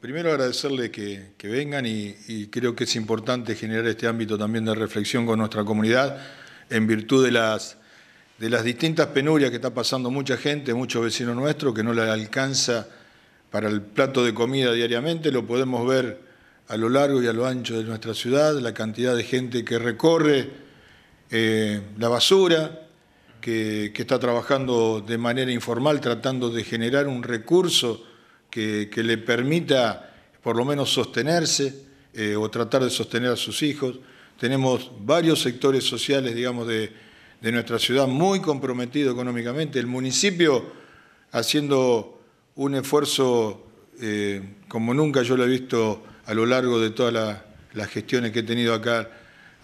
Primero agradecerle que, vengan y, creo que es importante generar este ámbito también de reflexión con nuestra comunidad en virtud de las, distintas penurias que está pasando mucha gente, muchos vecinos nuestros, que no la alcanza para el plato de comida diariamente, lo podemos ver a lo largo y a lo ancho de nuestra ciudad, la cantidad de gente que recorre eh, la basura, que está trabajando de manera informal tratando de generar un recurso que, le permita por lo menos sostenerse eh, o tratar de sostener a sus hijos. Tenemos varios sectores sociales, digamos, de, nuestra ciudad muy comprometido económicamente. El municipio haciendo un esfuerzo eh, como nunca yo lo he visto a lo largo de todas las gestiones que he tenido acá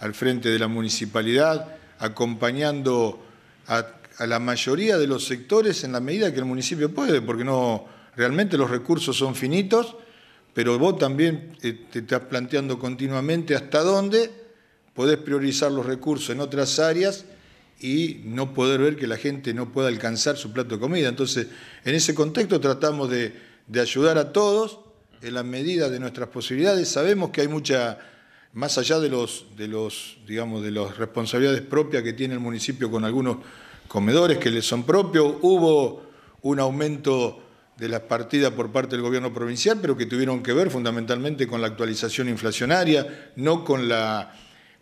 al frente de la municipalidad, acompañando a, la mayoría de los sectores en la medida que el municipio puede, porque no, Realmente los recursos son finitos, pero vos también eh, te estás planteando continuamente hasta dónde podés priorizar los recursos en otras áreas y no poder ver que la gente no pueda alcanzar su plato de comida. Entonces, en ese contexto tratamos de, de ayudar a todos en la medida de nuestras posibilidades. Sabemos que hay mucha, más allá de los, de los, digamos, de las responsabilidades propias que tiene el municipio con algunos comedores que le son propios, hubo un aumento de las partidas por parte del gobierno provincial, pero que tuvieron que ver fundamentalmente con la actualización inflacionaria, no con la,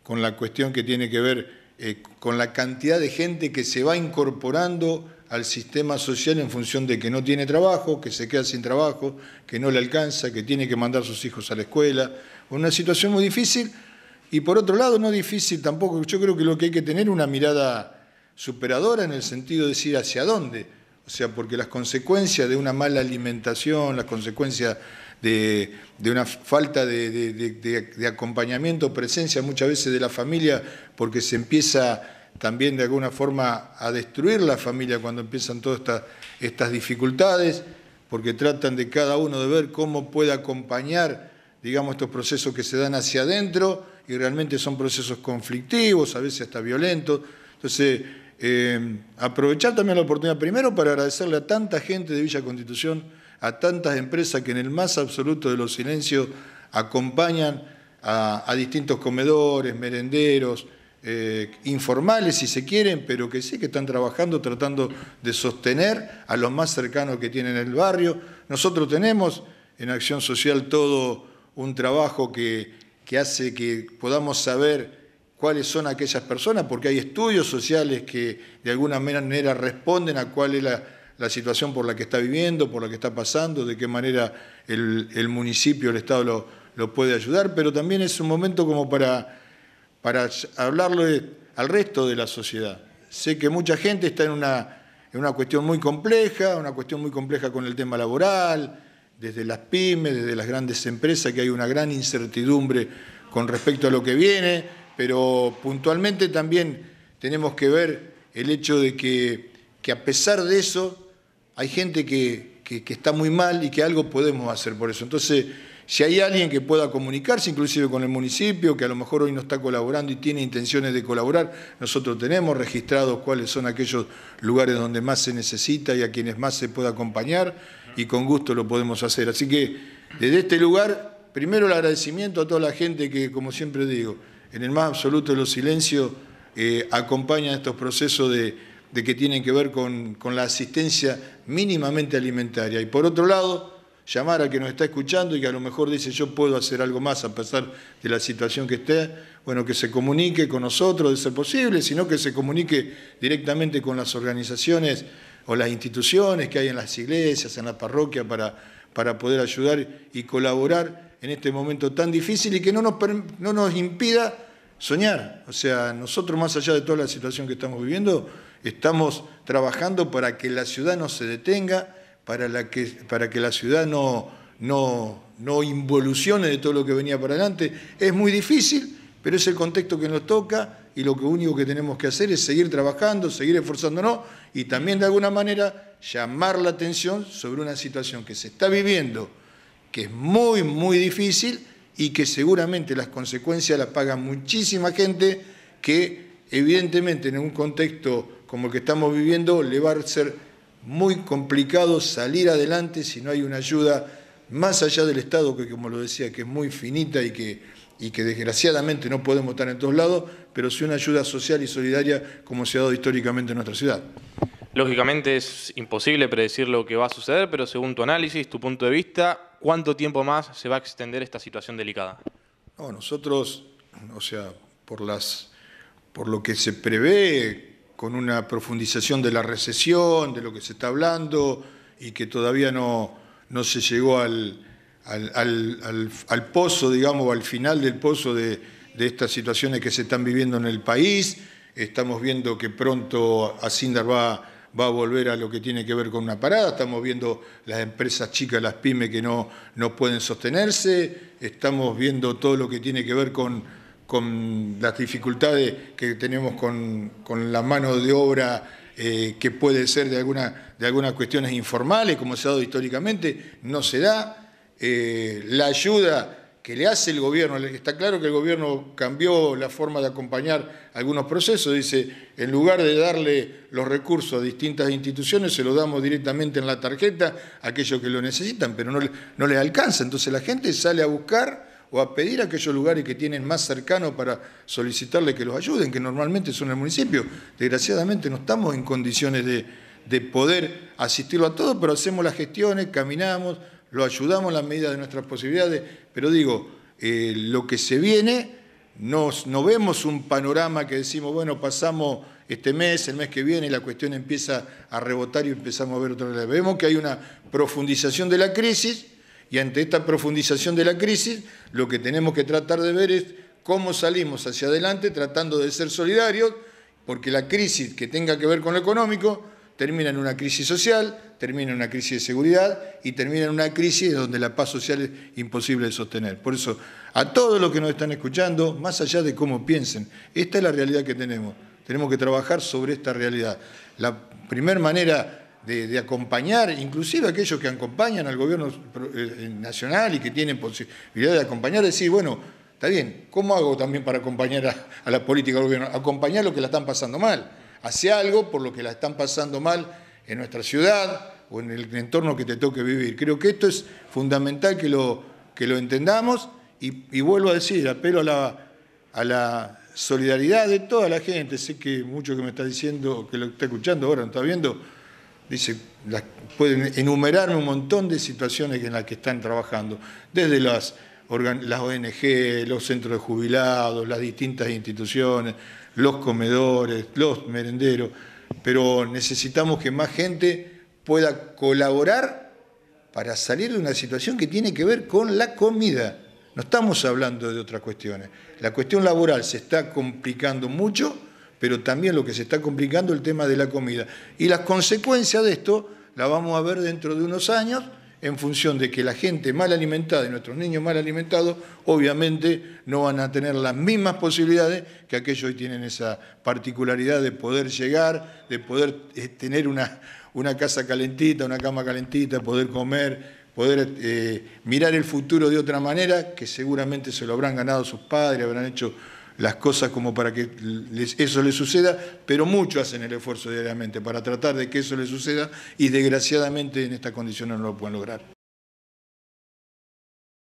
con la cuestión que tiene que ver eh, con la cantidad de gente que se va incorporando al sistema social en función de que no tiene trabajo, que se queda sin trabajo, que no le alcanza, que tiene que mandar a sus hijos a la escuela. Una situación muy difícil y por otro lado no difícil tampoco. Yo creo que lo que hay que tener es una mirada superadora en el sentido de decir hacia dónde sea, porque las consecuencias de una mala alimentación, las consecuencias de, una falta de, acompañamiento, presencia muchas veces de la familia, porque se empieza también de alguna forma a destruir la familia cuando empiezan todas estas, estas dificultades, porque tratan de cada uno de ver cómo puede acompañar, digamos, estos procesos que se dan hacia adentro y realmente son procesos conflictivos, a veces hasta violentos. Entonces, Em, aprovechar también la oportunidad primero para agradecerle a tanta gente de Villa Constitución, a tantas empresas que en el más absoluto de los silencios acompañan a, distintos comedores, merenderos, eh, informales si se quieren, pero que sí que están trabajando, tratando de sostener a los más cercanos que tienen el barrio. Nosotros tenemos en Acción Social todo un trabajo que, que hace que podamos saber cuáles son aquellas personas, porque hay estudios sociales que de alguna manera responden a cuál es la, situación por la que está viviendo, por la que está pasando, de qué manera el, municipio, el Estado lo, puede ayudar, pero también es un momento como para, para hablarlo al resto de la sociedad. Sé que mucha gente está en una cuestión muy compleja, una cuestión muy compleja con el tema laboral, desde las pymes, desde las grandes empresas, que hay una gran incertidumbre con respecto a lo que viene pero puntualmente también tenemos que ver el hecho de que, a pesar de eso hay gente que, que, está muy mal y que algo podemos hacer por eso. Entonces, si hay alguien que pueda comunicarse inclusive con el municipio, que a lo mejor hoy no está colaborando y tiene intenciones de colaborar, nosotros tenemos registrados cuáles son aquellos lugares donde más se necesita y a quienes más se puede acompañar y con gusto lo podemos hacer. Así que desde este lugar, primero el agradecimiento a toda la gente que, como siempre digo, en el más absoluto de los silencios, eh, acompañan estos procesos de, que tienen que ver con, la asistencia mínimamente alimentaria. Y por otro lado, llamar a que nos está escuchando y que a lo mejor dice yo puedo hacer algo más a pesar de la situación que esté, bueno, que se comunique con nosotros de ser posible, sino que se comunique directamente con las organizaciones o las instituciones que hay en las iglesias, en la parroquia, para, para poder ayudar y colaborar en este momento tan difícil y que no nos, no nos impida soñar. O sea, nosotros más allá de toda la situación que estamos viviendo, estamos trabajando para que la ciudad no se detenga, para, que, para que la ciudad no, no, no involucione de todo lo que venía para adelante. Es muy difícil, pero es el contexto que nos toca y lo único que tenemos que hacer es seguir trabajando, seguir esforzándonos y también de alguna manera llamar la atención sobre una situación que se está viviendo que es muy, muy difícil y que seguramente las consecuencias las paga muchísima gente que evidentemente en un contexto como el que estamos viviendo le va a ser muy complicado salir adelante si no hay una ayuda más allá del Estado, que como lo decía, que es muy finita y que, y que desgraciadamente no podemos estar en todos lados, pero sí una ayuda social y solidaria como se ha dado históricamente en nuestra ciudad. Lógicamente es imposible predecir lo que va a suceder, pero según tu análisis, tu punto de vista, cuánto tiempo más se va a extender esta situación delicada? No, nosotros, o sea, por, las, por lo que se prevé con una profundización de la recesión, de lo que se está hablando y que todavía no, no se llegó al, al, pozo, digamos, al final del pozo de, de estas situaciones que se están viviendo en el país. Estamos viendo que pronto Asindar va va a volver a lo que tiene que ver con una parada, estamos viendo las empresas chicas, las pymes que no, no pueden sostenerse, estamos viendo todo lo que tiene que ver con, con las dificultades que tenemos con, con la mano de obra eh, que puede ser de, alguna, de algunas cuestiones informales, como se ha dado históricamente, no se da. Eh, la ayuda que le hace el gobierno. Está claro que el gobierno cambió la forma de acompañar algunos procesos. Dice, en lugar de darle los recursos a distintas instituciones, se los damos directamente en la tarjeta a aquellos que lo necesitan, pero no, les alcanza. Entonces la gente sale a buscar o a pedir a aquellos lugares que tienen más cercano para solicitarle que los ayuden, que normalmente son el municipio. Desgraciadamente no estamos en condiciones de, de poder asistirlo a todo, pero hacemos las gestiones, caminamos, lo ayudamos a la medida de nuestras posibilidades, pero digo, eh, lo que se viene, nos, no vemos un panorama que decimos, bueno, pasamos este mes, el mes que viene, la cuestión empieza a rebotar y empezamos a ver otra vez. Vemos que hay una profundización de la crisis y ante esta profundización de la crisis, lo que tenemos que tratar de ver es cómo salimos hacia adelante tratando de ser solidarios, porque la crisis que tenga que ver con lo económico termina en una crisis social, termina en una crisis de seguridad y termina en una crisis donde la paz social es imposible de sostener. Por eso, a todos los que nos están escuchando, más allá de cómo piensen, esta es la realidad que tenemos. Tenemos que trabajar sobre esta realidad. La primera manera de, acompañar, inclusive aquellos que acompañan al gobierno eh, nacional y que tienen posibilidad de acompañar, decir, bueno, está bien, ¿cómo hago también para acompañar a, la política del gobierno? Acompañar los que la están pasando mal hace algo por lo que la están pasando mal en nuestra ciudad o en el entorno que te toque vivir. Creo que esto es fundamental que lo, que lo entendamos y, vuelvo a decir, apelo a la, solidaridad de toda la gente. Sé que mucho que me está diciendo, que lo está escuchando ahora, no está viendo, dice, pueden enumerarme un montón de situaciones en las que están trabajando, desde las las ONG, los centros de jubilados, las distintas instituciones, los comedores, los merenderos, pero necesitamos que más gente pueda colaborar para salir de una situación que tiene que ver con la comida. No estamos hablando de otras cuestiones. La cuestión laboral se está complicando mucho, pero también lo que se está complicando es el tema de la comida. Y las consecuencias de esto las vamos a ver dentro de unos años en función de que la gente mal alimentada y nuestros niños mal alimentados, obviamente no van a tener las mismas posibilidades que aquellos que tienen esa particularidad de poder llegar, de poder eh, tener una, una casa calentita, una cama calentita, poder comer, poder eh, mirar el futuro de otra manera, que seguramente se lo habrán ganado sus padres, habrán hecho las cosas como para que eso le suceda, pero muchos hacen el esfuerzo diariamente para tratar de que eso le suceda y desgraciadamente en estas condiciones no lo pueden lograr.